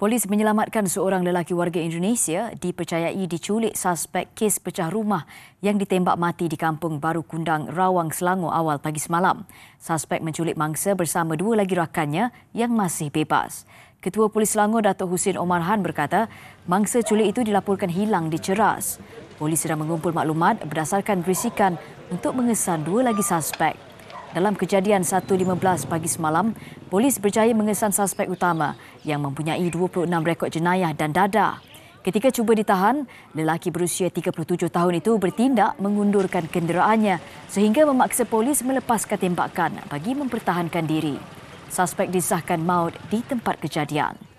Polis menyelamatkan seorang lelaki warga Indonesia dipercayai diculik suspek kes pecah rumah yang ditembak mati di kampung Baru Kundang, Rawang, Selangor awal pagi semalam. Suspek menculik mangsa bersama dua lagi rakannya yang masih bebas. Ketua Polis Selangor Datuk Husin Omar Han berkata, mangsa culik itu dilaporkan hilang di Ceras. Polis sedang mengumpul maklumat berdasarkan risikan untuk mengesan dua lagi suspek. Dalam kejadian 1.15 pagi semalam, polis berjaya mengesan suspek utama yang mempunyai 26 rekod jenayah dan dada. Ketika cuba ditahan, lelaki berusia 37 tahun itu bertindak mengundurkan kenderaannya sehingga memaksa polis melepaskan tembakan bagi mempertahankan diri. Suspek disahkan maut di tempat kejadian.